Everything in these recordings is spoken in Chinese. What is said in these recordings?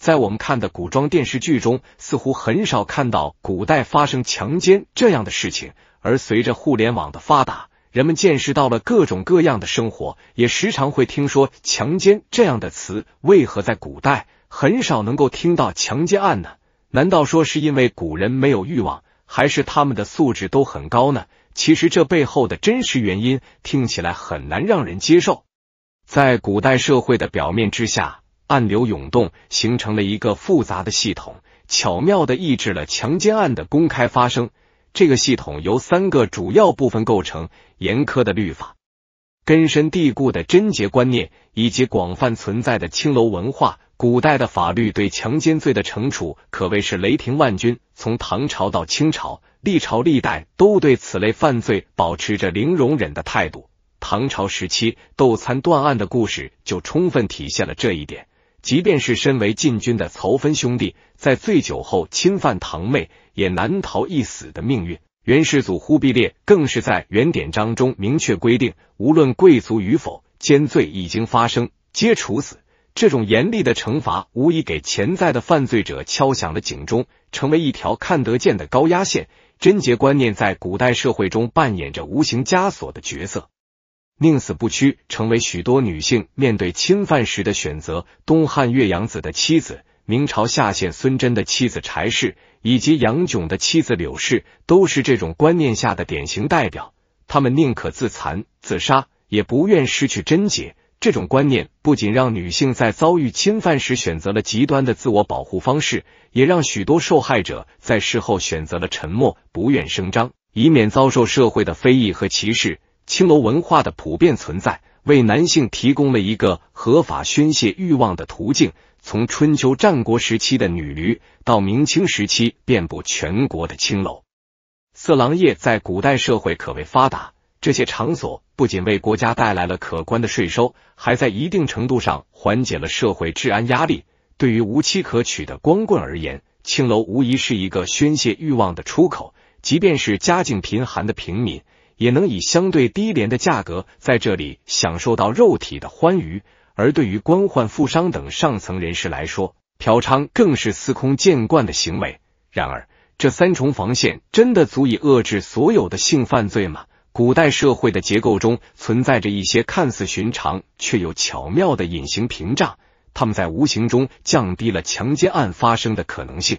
在我们看的古装电视剧中，似乎很少看到古代发生强奸这样的事情。而随着互联网的发达，人们见识到了各种各样的生活，也时常会听说强奸这样的词。为何在古代很少能够听到强奸案呢？难道说是因为古人没有欲望，还是他们的素质都很高呢？其实这背后的真实原因，听起来很难让人接受。在古代社会的表面之下。暗流涌动，形成了一个复杂的系统，巧妙的抑制了强奸案的公开发生。这个系统由三个主要部分构成：严苛的律法、根深蒂固的贞洁观念，以及广泛存在的青楼文化。古代的法律对强奸罪的惩处可谓是雷霆万钧，从唐朝到清朝，历朝历代都对此类犯罪保持着零容忍的态度。唐朝时期，斗蚕断案的故事就充分体现了这一点。即便是身为禁军的曹芬兄弟，在醉酒后侵犯堂妹，也难逃一死的命运。元世祖忽必烈更是在《原典章》中明确规定，无论贵族与否，奸罪已经发生，皆处死。这种严厉的惩罚，无疑给潜在的犯罪者敲响了警钟，成为一条看得见的高压线。贞洁观念在古代社会中扮演着无形枷锁的角色。宁死不屈，成为许多女性面对侵犯时的选择。东汉岳阳子的妻子，明朝下县孙贞的妻子柴氏，以及杨炯的妻子柳氏，都是这种观念下的典型代表。他们宁可自残、自杀，也不愿失去贞洁。这种观念不仅让女性在遭遇侵犯时选择了极端的自我保护方式，也让许多受害者在事后选择了沉默，不愿声张，以免遭受社会的非议和歧视。青楼文化的普遍存在，为男性提供了一个合法宣泄欲望的途径。从春秋战国时期的女闾，到明清时期遍布全国的青楼，色狼业在古代社会可谓发达。这些场所不仅为国家带来了可观的税收，还在一定程度上缓解了社会治安压力。对于无妻可娶的光棍而言，青楼无疑是一个宣泄欲望的出口。即便是家境贫寒的平民。也能以相对低廉的价格在这里享受到肉体的欢愉，而对于官宦、富商等上层人士来说，嫖娼更是司空见惯的行为。然而，这三重防线真的足以遏制所有的性犯罪吗？古代社会的结构中存在着一些看似寻常却又巧妙的隐形屏障，他们在无形中降低了强奸案发生的可能性。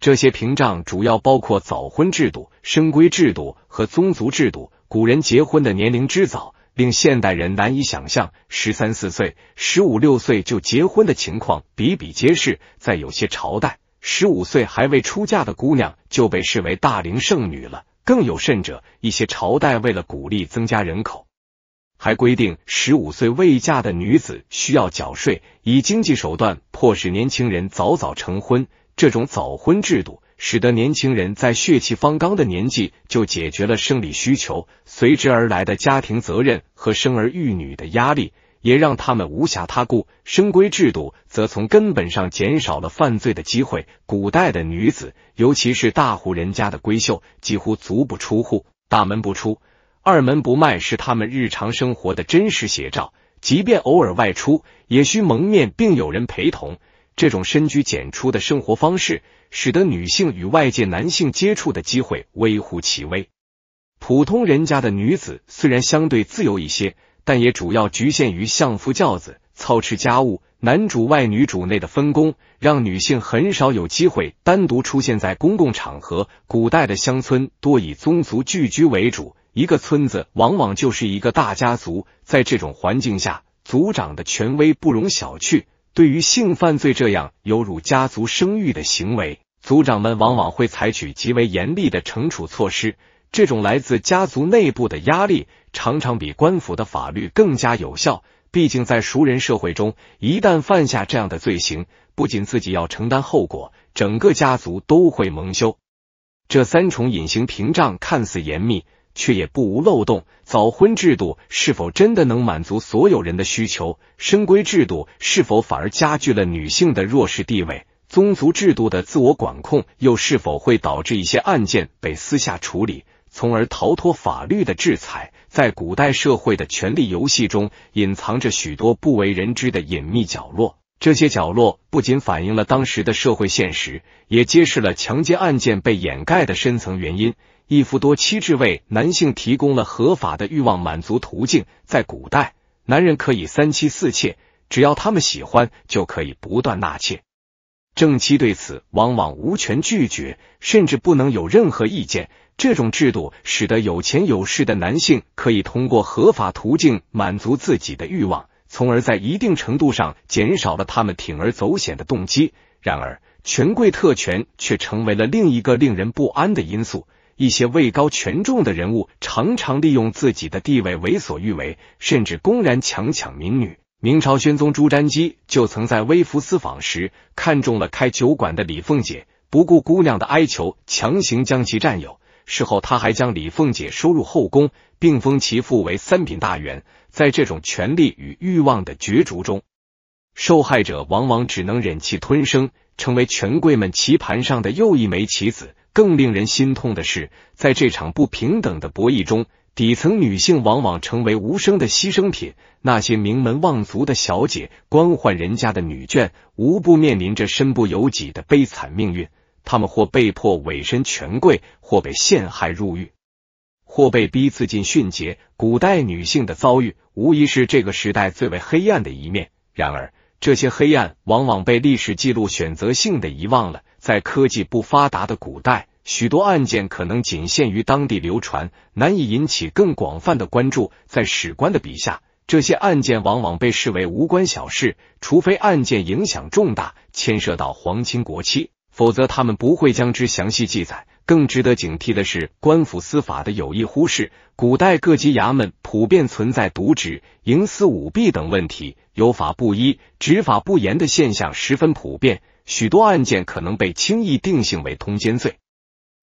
这些屏障主要包括早婚制度、生规制度和宗族制度。古人结婚的年龄之早，令现代人难以想象。十三四岁、十五六岁就结婚的情况比比皆是。在有些朝代，十五岁还未出嫁的姑娘就被视为大龄剩女了。更有甚者，一些朝代为了鼓励增加人口，还规定十五岁未嫁的女子需要缴税，以经济手段迫使年轻人早早成婚。这种早婚制度使得年轻人在血气方刚的年纪就解决了生理需求，随之而来的家庭责任和生儿育女的压力，也让他们无暇他顾。生规制度则从根本上减少了犯罪的机会。古代的女子，尤其是大户人家的闺秀，几乎足不出户，大门不出，二门不迈，是他们日常生活的真实写照。即便偶尔外出，也需蒙面并有人陪同。这种深居简出的生活方式，使得女性与外界男性接触的机会微乎其微。普通人家的女子虽然相对自由一些，但也主要局限于相夫教子、操持家务。男主外女主内的分工，让女性很少有机会单独出现在公共场合。古代的乡村多以宗族聚居为主，一个村子往往就是一个大家族。在这种环境下，族长的权威不容小觑。对于性犯罪这样有辱家族声誉的行为，族长们往往会采取极为严厉的惩处措施。这种来自家族内部的压力，常常比官府的法律更加有效。毕竟，在熟人社会中，一旦犯下这样的罪行，不仅自己要承担后果，整个家族都会蒙羞。这三重隐形屏障看似严密。却也不无漏洞。早婚制度是否真的能满足所有人的需求？深闺制度是否反而加剧了女性的弱势地位？宗族制度的自我管控又是否会导致一些案件被私下处理，从而逃脱法律的制裁？在古代社会的权力游戏中，隐藏着许多不为人知的隐秘角落。这些角落不仅反映了当时的社会现实，也揭示了强奸案件被掩盖的深层原因。一夫多妻制为男性提供了合法的欲望满足途径。在古代，男人可以三妻四妾，只要他们喜欢，就可以不断纳妾。正妻对此往往无权拒绝，甚至不能有任何意见。这种制度使得有钱有势的男性可以通过合法途径满足自己的欲望，从而在一定程度上减少了他们铤而走险的动机。然而，权贵特权却成为了另一个令人不安的因素。一些位高权重的人物常常利用自己的地位为所欲为，甚至公然强抢民女。明朝宣宗朱瞻基就曾在微服私访时看中了开酒馆的李凤姐，不顾姑娘的哀求，强行将其占有。事后，他还将李凤姐收入后宫，并封其父为三品大员。在这种权力与欲望的角逐中，受害者往往只能忍气吞声，成为权贵们棋盘上的又一枚棋子。更令人心痛的是，在这场不平等的博弈中，底层女性往往成为无声的牺牲品。那些名门望族的小姐、官宦人家的女眷，无不面临着身不由己的悲惨命运。她们或被迫委身权贵，或被陷害入狱，或被逼自尽殉节。古代女性的遭遇，无疑是这个时代最为黑暗的一面。然而，这些黑暗往往被历史记录选择性的遗忘了。在科技不发达的古代，许多案件可能仅限于当地流传，难以引起更广泛的关注。在史官的笔下，这些案件往往被视为无关小事，除非案件影响重大，牵涉到皇亲国戚，否则他们不会将之详细记载。更值得警惕的是，官府司法的有意忽视。古代各级衙门普遍存在渎职、营私舞弊等问题，有法不依、执法不严的现象十分普遍。许多案件可能被轻易定性为通奸罪。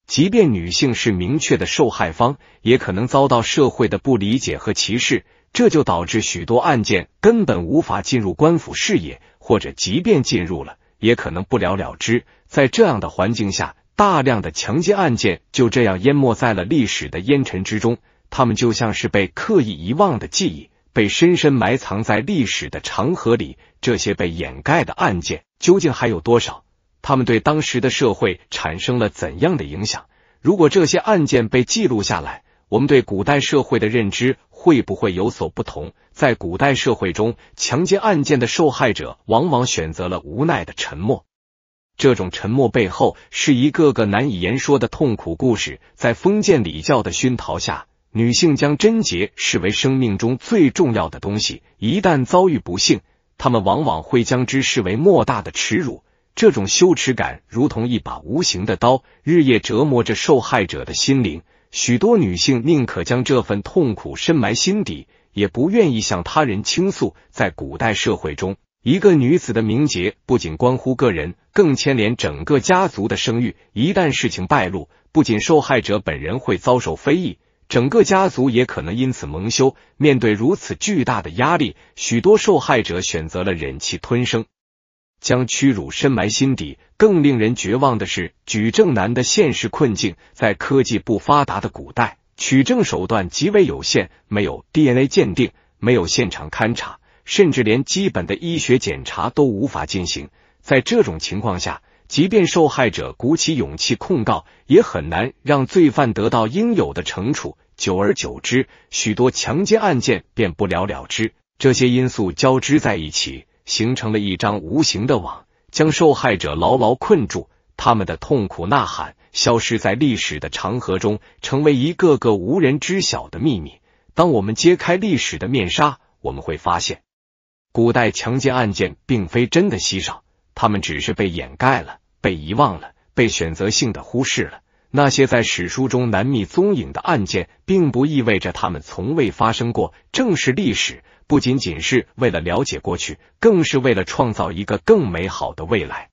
即便女性是明确的受害方，也可能遭到社会的不理解和歧视，这就导致许多案件根本无法进入官府视野，或者即便进入了，也可能不了了之。在这样的环境下，大量的强奸案件就这样淹没在了历史的烟尘之中，他们就像是被刻意遗忘的记忆，被深深埋藏在历史的长河里。这些被掩盖的案件究竟还有多少？他们对当时的社会产生了怎样的影响？如果这些案件被记录下来，我们对古代社会的认知会不会有所不同？在古代社会中，强奸案件的受害者往往选择了无奈的沉默。这种沉默背后是一个个难以言说的痛苦故事。在封建礼教的熏陶下，女性将贞洁视为生命中最重要的东西。一旦遭遇不幸，她们往往会将之视为莫大的耻辱。这种羞耻感如同一把无形的刀，日夜折磨着受害者的心灵。许多女性宁可将这份痛苦深埋心底，也不愿意向他人倾诉。在古代社会中，一个女子的名节不仅关乎个人，更牵连整个家族的声誉。一旦事情败露，不仅受害者本人会遭受非议，整个家族也可能因此蒙羞。面对如此巨大的压力，许多受害者选择了忍气吞声。将屈辱深埋心底。更令人绝望的是，举证难的现实困境。在科技不发达的古代，取证手段极为有限，没有 DNA 鉴定，没有现场勘查，甚至连基本的医学检查都无法进行。在这种情况下，即便受害者鼓起勇气控告，也很难让罪犯得到应有的惩处。久而久之，许多强奸案件便不了了之。这些因素交织在一起。形成了一张无形的网，将受害者牢牢困住。他们的痛苦呐喊消失在历史的长河中，成为一个个无人知晓的秘密。当我们揭开历史的面纱，我们会发现，古代强奸案件并非真的稀少，他们只是被掩盖了、被遗忘了、被选择性的忽视了。那些在史书中难觅踪影的案件，并不意味着他们从未发生过。正是历史。不仅仅是为了了解过去，更是为了创造一个更美好的未来。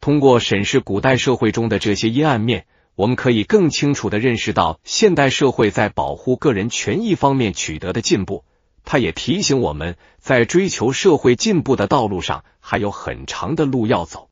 通过审视古代社会中的这些阴暗面，我们可以更清楚的认识到现代社会在保护个人权益方面取得的进步。它也提醒我们，在追求社会进步的道路上，还有很长的路要走。